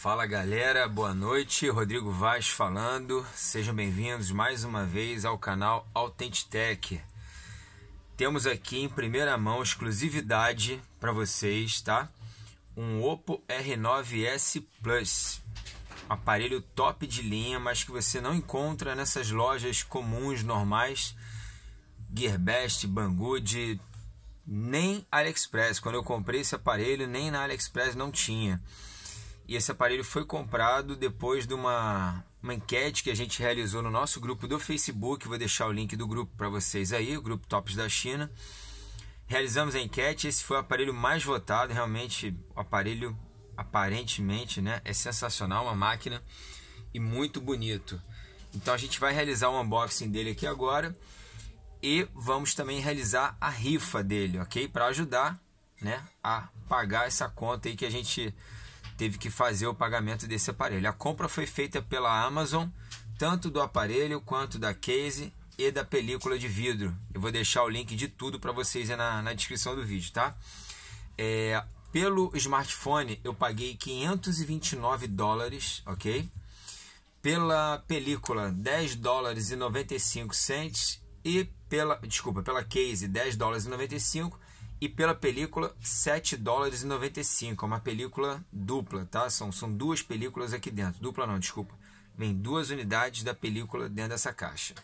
Fala galera, boa noite. Rodrigo Vaz falando. Sejam bem-vindos mais uma vez ao canal Autentitech. Temos aqui em primeira mão exclusividade para vocês, tá? Um Oppo R9S Plus. Um aparelho top de linha, mas que você não encontra nessas lojas comuns normais. Gearbest, Banggood, nem AliExpress. Quando eu comprei esse aparelho, nem na AliExpress não tinha. E esse aparelho foi comprado depois de uma, uma enquete que a gente realizou no nosso grupo do Facebook. Vou deixar o link do grupo para vocês aí, o grupo Tops da China. Realizamos a enquete, esse foi o aparelho mais votado, realmente o aparelho aparentemente, né, é sensacional, uma máquina e muito bonito. Então a gente vai realizar o um unboxing dele aqui agora e vamos também realizar a rifa dele, ok? Para ajudar, né, a pagar essa conta aí que a gente teve que fazer o pagamento desse aparelho. A compra foi feita pela Amazon, tanto do aparelho quanto da case e da película de vidro. Eu vou deixar o link de tudo para vocês na, na, descrição do vídeo, tá? É, pelo smartphone eu paguei 529 dólares, ok? Pela película 10 dólares e 95 cents e pela, desculpa, pela case 10 dólares e 95 e pela película 7 dólares e 95. É uma película dupla, tá? São, são duas películas aqui dentro. Dupla não, desculpa. Vem duas unidades da película dentro dessa caixa.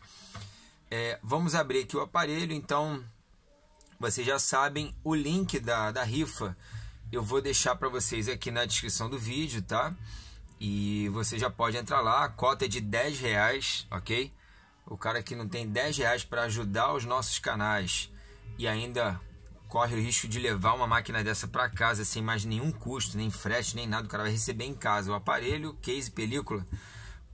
É, vamos abrir aqui o aparelho, então vocês já sabem o link da, da rifa. Eu vou deixar para vocês aqui na descrição do vídeo, tá? E você já pode entrar lá, a cota é de 10 reais, ok? O cara que não tem 10 reais para ajudar os nossos canais e ainda corre o risco de levar uma máquina dessa para casa sem mais nenhum custo, nem frete, nem nada. O cara vai receber em casa o aparelho, case, película.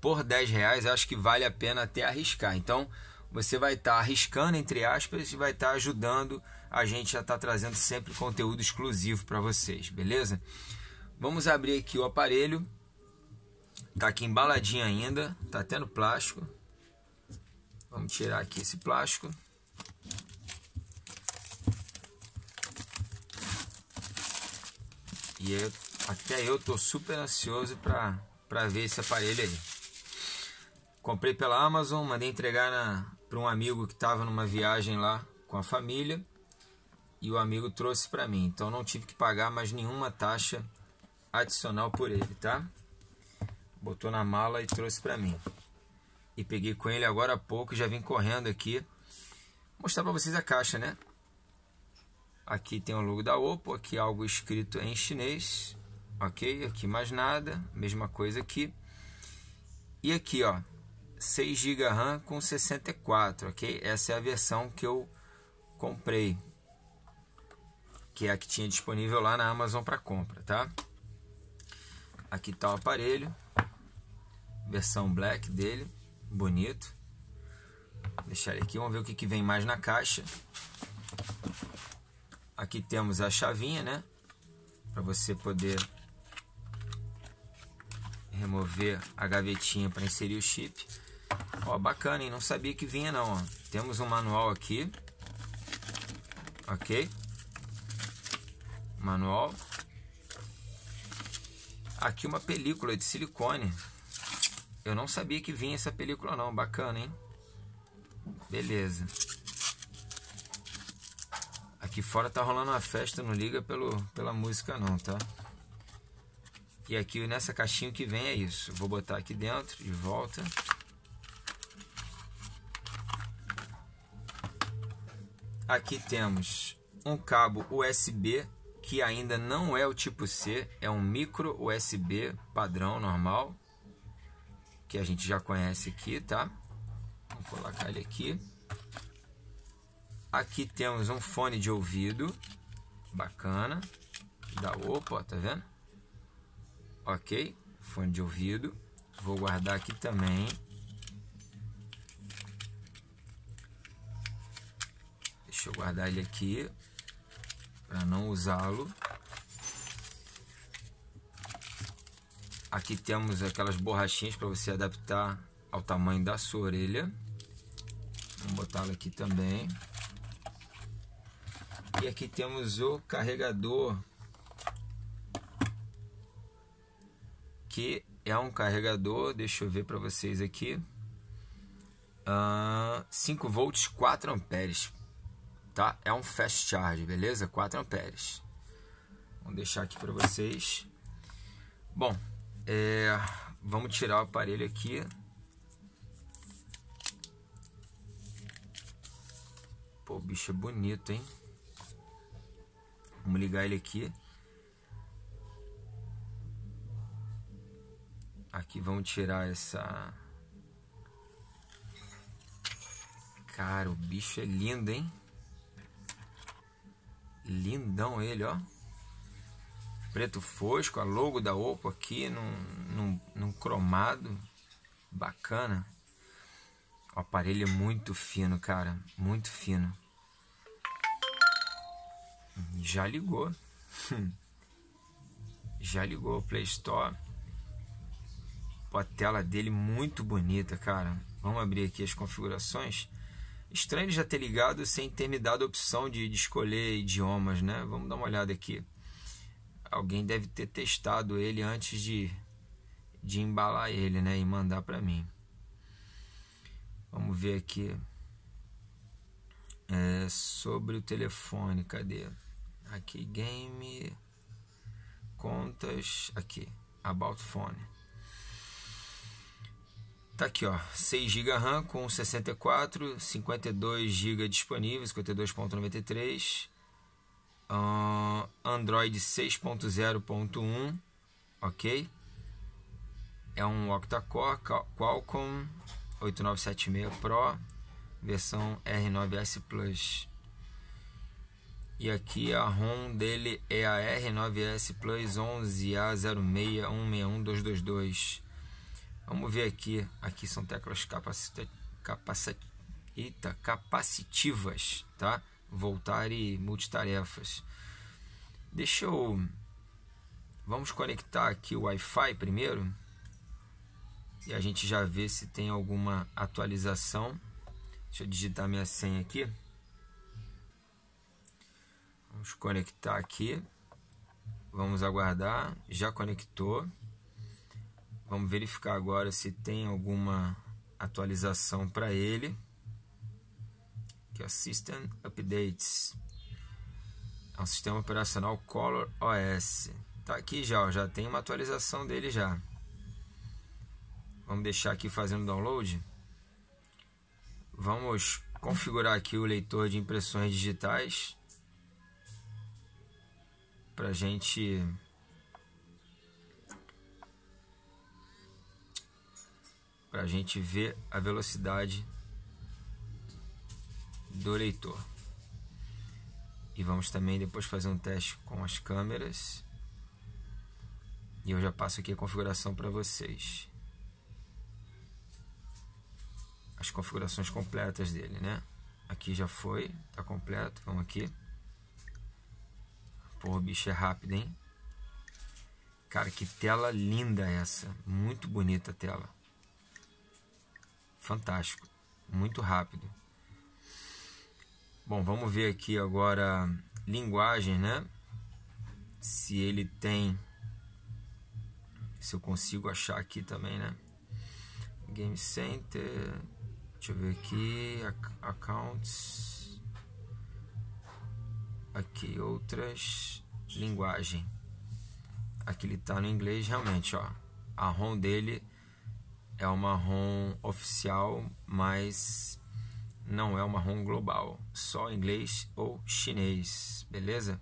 Por 10 reais, acho que vale a pena até arriscar. Então, você vai estar tá arriscando, entre aspas, e vai estar tá ajudando a gente a estar tá trazendo sempre conteúdo exclusivo para vocês, beleza? Vamos abrir aqui o aparelho. Tá aqui embaladinho ainda, tá tendo plástico. Vamos tirar aqui esse plástico. E eu, até eu tô super ansioso para ver esse aparelho aí. Comprei pela Amazon, mandei entregar para um amigo que estava numa viagem lá com a família e o amigo trouxe para mim. Então não tive que pagar mais nenhuma taxa adicional por ele, tá? Botou na mala e trouxe para mim. E peguei com ele agora há pouco, já vim correndo aqui mostrar para vocês a caixa, né? Aqui tem o logo da Oppo, aqui algo escrito em chinês, ok? Aqui mais nada, mesma coisa aqui. E aqui, ó, 6 GB RAM com 64, ok? Essa é a versão que eu comprei, que é a que tinha disponível lá na Amazon para compra, tá? Aqui tá o aparelho, versão black dele, bonito. Vou deixar ele aqui, vamos ver o que, que vem mais na caixa. Aqui temos a chavinha, né? Para você poder remover a gavetinha para inserir o chip. Ó, bacana, hein? Não sabia que vinha não, ó. Temos um manual aqui. OK? Manual. Aqui uma película de silicone. Eu não sabia que vinha essa película não, bacana, hein? Beleza. Aqui fora tá rolando uma festa, não liga pelo, pela música não, tá? E aqui nessa caixinha que vem é isso. Eu vou botar aqui dentro de volta. Aqui temos um cabo USB que ainda não é o tipo C, é um micro USB padrão normal que a gente já conhece aqui, tá? Vou colocar ele aqui. Aqui temos um fone de ouvido, bacana, da Opa, tá vendo? Ok, fone de ouvido. Vou guardar aqui também. Deixa eu guardar ele aqui para não usá-lo. Aqui temos aquelas borrachinhas para você adaptar ao tamanho da sua orelha. Vamos botá-la aqui também. E aqui temos o carregador, que é um carregador, deixa eu ver para vocês aqui, uh, ah, 5 volts, 4 amperes, tá? É um fast charge, beleza? 4 amperes. Vou deixar aqui para vocês. Bom, é, vamos tirar o aparelho aqui. Pô, o bicho é bonito, hein? Vamos ligar ele aqui. Aqui vamos tirar essa. Cara, o bicho é lindo, hein? Lindão ele, ó. Preto fosco, a logo da Oppo aqui num, num, num cromado. Bacana. O aparelho é muito fino, cara. Muito fino já ligou. Hum. Já ligou o Play Store. Pô, a tela dele muito bonita, cara. Vamos abrir aqui as configurações. Estranho ele já ter ligado sem ter me dado a opção de, de escolher idiomas, né? Vamos dar uma olhada aqui. Alguém deve ter testado ele antes de, de embalar ele, né? E mandar para mim. Vamos ver aqui. É, sobre o telefone, cadê? aqui game contas aqui about phone tá aqui ó 6 GB RAM com 64 52 GB disponível 52.93 uh, Android 6.0.1 ok é um octa-core Qualcomm 8976 Pro versão R9S Plus e aqui a ROM dele é a R9S Plus 11A06161222. Vamos ver aqui. Aqui são teclas capacita, capacit, eita, capacitivas, tá? Voltar e multitarefas. Deixa eu. Vamos conectar aqui o Wi-Fi primeiro. E a gente já vê se tem alguma atualização. Deixa eu digitar minha senha aqui. Vamos conectar aqui. Vamos aguardar. Já conectou. Vamos verificar agora se tem alguma atualização para ele. Que é System Updates. É um sistema operacional Color OS. Tá aqui já, ó, já tem uma atualização dele já. Vamos deixar aqui fazendo download. Vamos configurar aqui o leitor de impressões digitais pra gente pra gente ver a velocidade do leitor. E vamos também depois fazer um teste com as câmeras. E eu já passo aqui a configuração para vocês. As configurações completas dele, né? Aqui já foi, tá completo. Vamos aqui. Porra, bicho é rápido, hein? Cara, que tela linda essa. Muito bonita a tela. Fantástico. Muito rápido. Bom, vamos ver aqui agora linguagem, né? Se ele tem. Se eu consigo achar aqui também, né? Game Center. Deixa eu ver aqui. Accounts aqui outras linguagem. Aqui ele tá no inglês realmente, ó. A ROM dele é uma ROM oficial, mas não é uma ROM global, só inglês ou chinês, beleza?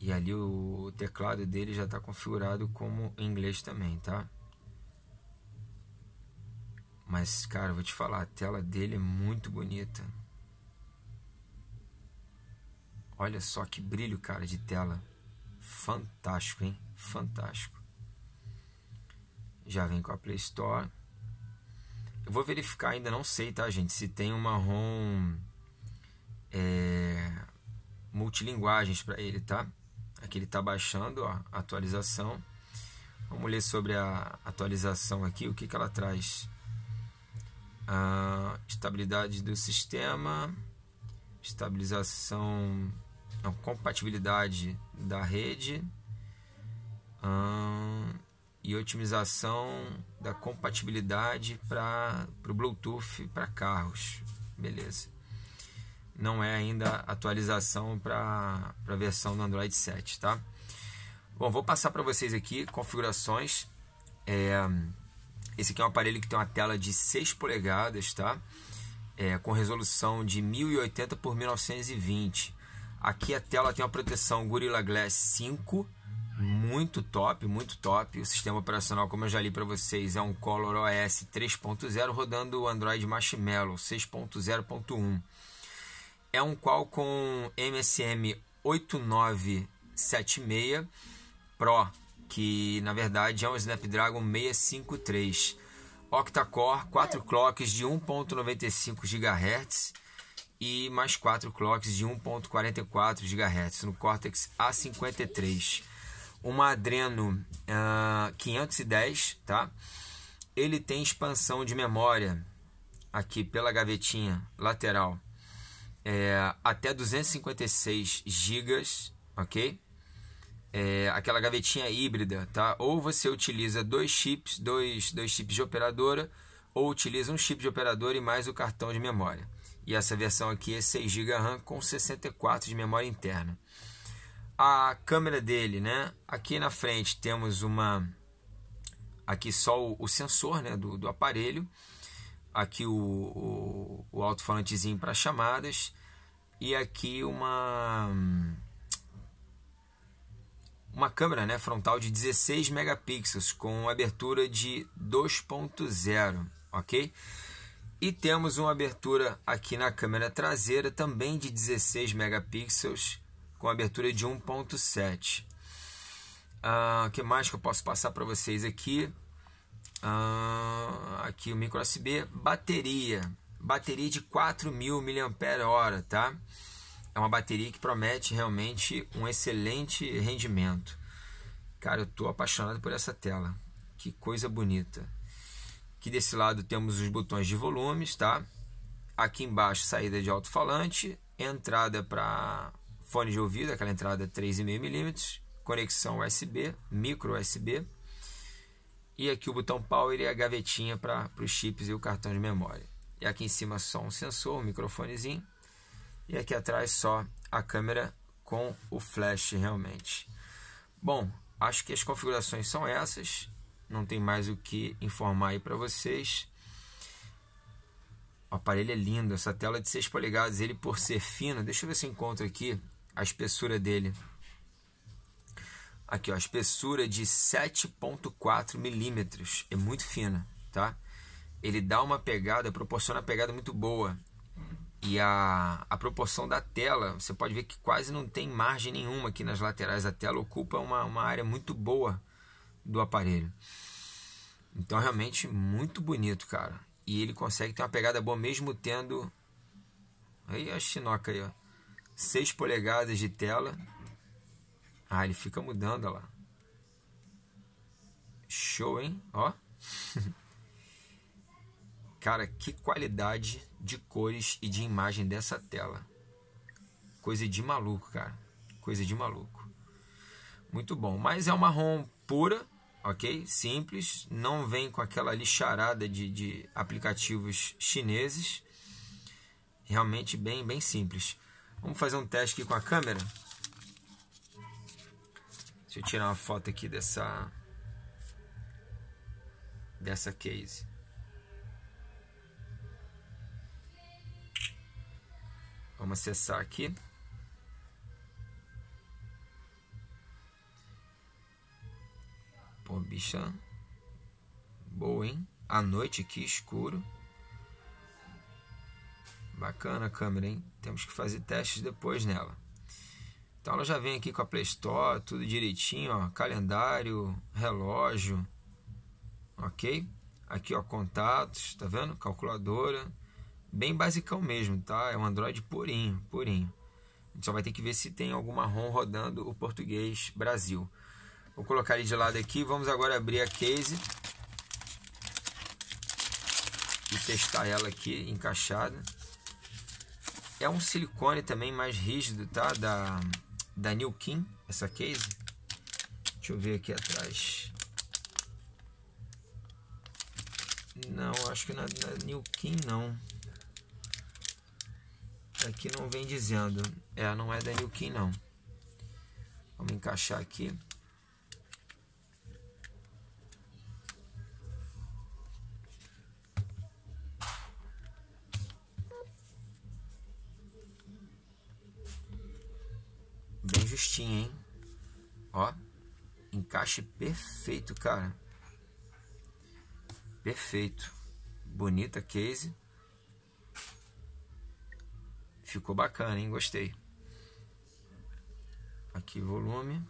E ali o teclado dele já está configurado como inglês também, tá? Mas, cara, vou te falar, a tela dele é muito bonita. Olha só que brilho, cara, de tela. Fantástico, hein? Fantástico. Já vem com a Play Store. Eu vou verificar, ainda não sei, tá, gente? Se tem uma ROM é, multilinguagens para ele, tá? Aqui ele tá baixando ó, a atualização. Vamos ler sobre a atualização aqui, o que, que ela traz. A estabilidade do sistema, estabilização não, compatibilidade da rede hum, e otimização da compatibilidade para o Bluetooth para carros. Beleza. Não é ainda atualização para a versão do Android 7, tá? Bom, vou passar para vocês aqui configurações. É, esse aqui é um aparelho que tem uma tela de 6 polegadas, tá? É, com resolução de 1080 por 1920. Aqui a tela tem uma proteção Gorilla Glass 5, muito top, muito top. O sistema operacional, como eu já li para vocês, é um Color OS 3.0 rodando o Android Marshmallow 6.0.1. É um Qualcomm MSM 8976 Pro, que na verdade é um Snapdragon 653. Octa-core, 4 clocks de 1.95 GHz e mais quatro clocks de 1.44 GHz no Cortex A53. Uma Adreno uh, ah, 510, tá? Ele tem expansão de memória aqui pela gavetinha lateral é, até 256 GB, ok? É, aquela gavetinha híbrida, tá? Ou você utiliza dois chips, dois, dois chips de operadora, ou utiliza um chip de operadora e mais o cartão de memória. E essa versão aqui é 6 GB RAM com 64 de memória interna. A câmera dele, né? Aqui na frente temos uma aqui só o, o sensor, né, do, do aparelho. Aqui o, o, o alto-falantezinho para chamadas e aqui uma uma câmera né, frontal de 16 megapixels com abertura de 2.0, ok? E temos uma abertura aqui na câmera traseira também de 16 megapixels com abertura de 1.7. O ah, que mais que eu posso passar para vocês aqui? Uh, aqui o micro USB, bateria, bateria de 4.000 mAh, tá? É uma bateria que promete realmente um excelente rendimento. Cara, eu tô apaixonado por essa tela. Que coisa bonita. Aqui desse lado temos os botões de volumes, tá? Aqui embaixo saída de alto-falante, entrada para fone de ouvido, aquela entrada 3,5 milímetros, conexão USB, micro USB. E aqui o botão power e a gavetinha para os chips e o cartão de memória. E aqui em cima só um sensor, um microfonezinho. E aqui atrás só a câmera com o flash realmente. Bom, acho que as configurações são essas não tem mais o que informar aí para vocês. O aparelho é lindo, essa tela é de 6 polegadas, ele por ser fino, deixa eu ver se eu encontro aqui a espessura dele. Aqui, ó, a espessura de 7.4 milímetros, é muito fina, tá? Ele dá uma pegada, proporciona uma pegada muito boa. E a, a proporção da tela, você pode ver que quase não tem margem nenhuma aqui nas laterais. A tela ocupa uma, uma área muito boa do aparelho. Então, é realmente, muito bonito, cara. E ele consegue ter uma pegada boa mesmo tendo. Aí a chinoca aí, ó. 6 polegadas de tela. Ah, ele fica mudando, ó lá. Show, hein? Ó. Cara, que qualidade de cores e de imagem dessa tela. Coisa de maluco, cara. Coisa de maluco. Muito bom. Mas é um marrom pura, ok? Simples, não vem com aquela lixarada de, de aplicativos chineses. Realmente bem, bem simples. Vamos fazer um teste aqui com a câmera. Deixa eu tirar uma foto aqui dessa dessa case. Vamos acessar aqui. bicha. Boa, hein? A noite, que escuro. Bacana a câmera, hein? Temos que fazer testes depois nela. Então ela já vem aqui com a Play Store, tudo direitinho, ó, calendário, relógio, ok? Aqui, ó, contatos, tá vendo? Calculadora, bem basicão mesmo, tá? É um Android purinho, purinho. A gente só vai ter que ver se tem alguma ROM rodando o português Brasil. Vou colocar ele de lado aqui. Vamos agora abrir a case. E testar ela aqui encaixada. É um silicone também mais rígido, tá? Da, da New King, essa case. Deixa eu ver aqui atrás. Não, acho que na, na New King não. Aqui não vem dizendo. É, não é da New King não. Vamos encaixar aqui. gostinho, hein? Ó, encaixe perfeito, cara. Perfeito. Bonita case. Ficou bacana, hein? Gostei. Aqui volume.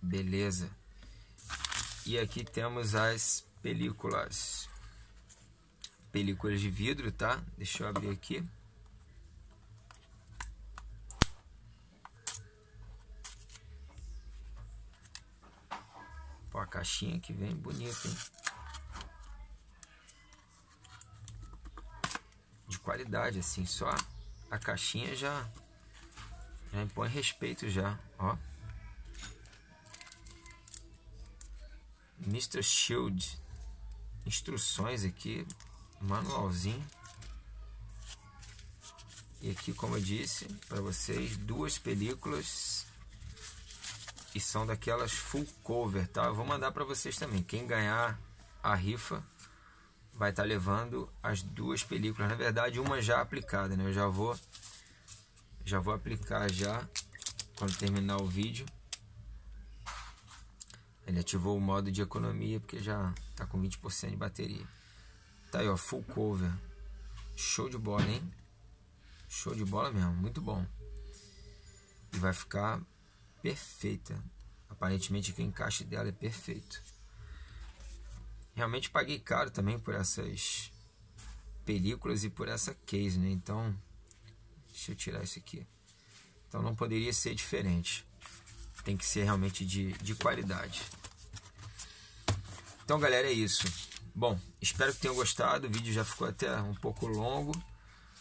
Beleza. E aqui temos as películas. Películas de vidro, tá? Deixa eu abrir aqui. caixinha que vem bonita, hein? De qualidade, assim, só a caixinha já, já impõe respeito já, ó. Mr. Shield, instruções aqui, manualzinho. E aqui, como eu disse para vocês, duas películas e são daquelas full cover, tá? Eu vou mandar para vocês também. Quem ganhar a rifa vai estar tá levando as duas películas, na verdade, uma já aplicada, né? Eu já vou já vou aplicar já quando terminar o vídeo. Ele ativou o modo de economia porque já tá com 20% de bateria. Tá aí, ó, full cover. Show de bola, hein? Show de bola mesmo, muito bom. E vai ficar perfeita. Aparentemente o encaixe dela é perfeito. Realmente paguei caro também por essas películas e por essa case, né? Então, deixa eu tirar isso aqui. Então não poderia ser diferente. Tem que ser realmente de, de qualidade. Então, galera, é isso. Bom, espero que tenham gostado. O vídeo já ficou até um pouco longo,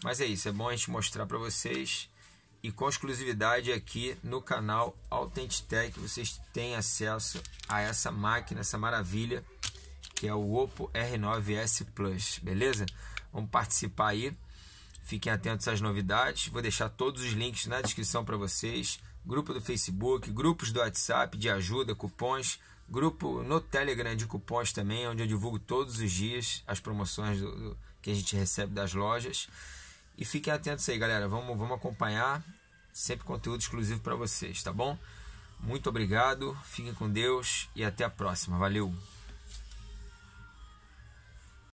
mas é isso. É bom a gente mostrar para vocês e com exclusividade aqui no canal Authentic vocês têm acesso a essa máquina, essa maravilha que é o Oppo R9S Plus, beleza? Vamos participar aí. Fiquem atentos às novidades. Vou deixar todos os links na descrição para vocês. Grupo do Facebook, grupos do WhatsApp de ajuda, cupons, grupo no Telegram de cupons também, onde eu divulgo todos os dias as promoções do, do, que a gente recebe das lojas. E fiquem atentos aí, galera. Vamos, vamos acompanhar sempre conteúdo exclusivo para vocês, tá bom? Muito obrigado, fiquem com Deus e até a próxima. Valeu!